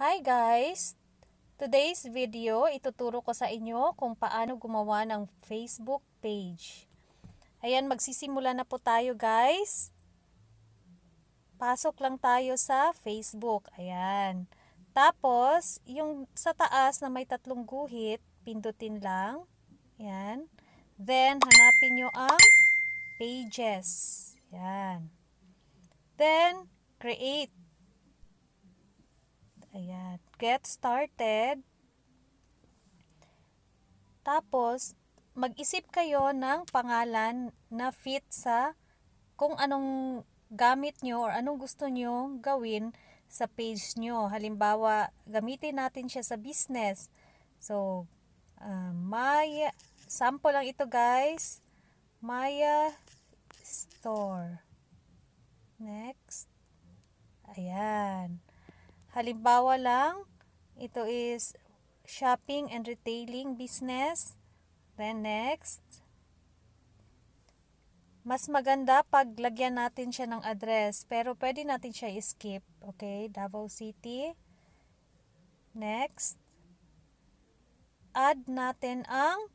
Hi guys! Today's video, ituturo ko sa inyo kung paano gumawa ng Facebook page. Ayan, magsisimula na po tayo guys. Pasok lang tayo sa Facebook. Ayan. Tapos, yung sa taas na may tatlong guhit, pindutin lang. Ayan. Then, hanapin nyo ang pages. Ayan. Then, create. Ayan. Get started. Tapos, mag-isip kayo ng pangalan na fit sa kung anong gamit nyo or anong gusto nyo gawin sa page nyo. Halimbawa, gamitin natin siya sa business. So, uh, ah, Maya, sample lang ito guys. Maya Store. Next. Ayan. Halimbawa lang, ito is shopping and retailing business. Then next, mas maganda pag lagyan natin siya ng address pero pwede natin siya skip. Okay, Davao City. Next, add natin ang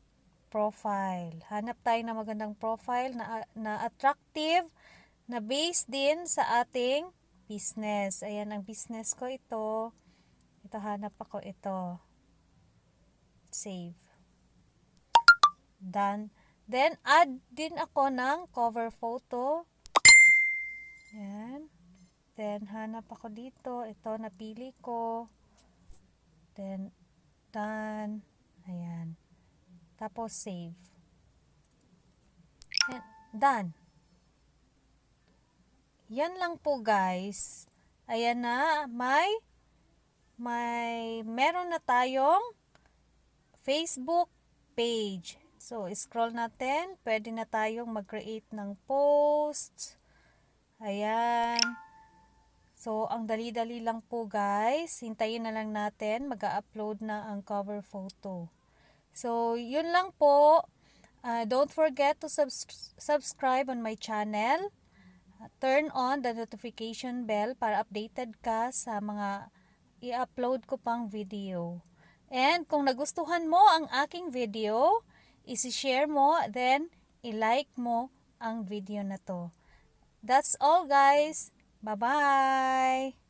profile. Hanap tayo ng magandang profile na, na attractive, na based din sa ating business. Ayan, ang business ko ito. Ito, hanap ako ito. Save. Done. Then, add din ako ng cover photo. Ayan. Then, hanap ako dito. Ito, napili ko. Then, done. Ayan. Tapos, save. And, done yan lang po guys. Ayan na, may may meron na tayong Facebook page. So, scroll natin. Pwede na tayong mag-create ng posts. Ayan. So, ang dali-dali lang po guys. Hintayin na lang natin. mag upload na ang cover photo. So, yun lang po. Uh, don't forget to subs subscribe on my channel turn on the notification bell para updated ka sa mga i-upload ko pang video. And kung nagustuhan mo ang aking video, isi-share mo, then i-like mo ang video na to. That's all guys. Bye-bye!